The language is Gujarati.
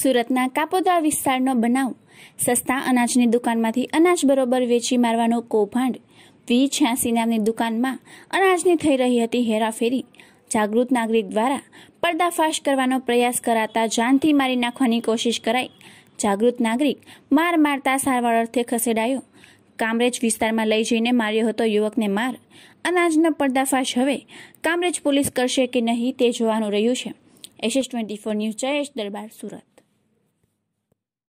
સુરતના કાપોદા વિસ્તારનો બનાવ સસ્તા અનાજની દુકાનમાંથી અનાજ બરોબર વેચી મારવાનો કૌભાંડ વી છ્યાસી નામની દુકાનમાં અનાજની થઈ રહી હતી હેરાફેરી જાગૃત નાગરિક દ્વારા પર્દાફાશ કરવાનો પ્રયાસ કરાતા જાનથી મારી નાખવાની કોશિશ કરાઈ જાગૃત નાગરિક માર મારતા સારવાર અર્થે ખસેડાયો કામરેજ વિસ્તારમાં લઈ જઈને માર્યો હતો યુવકને માર અનાજનો પર્દાફાશ હવે કામરેજ પોલીસ કરશે કે નહીં તે જોવાનું રહ્યું છે S S twenty four news Jayesh Darbar Surat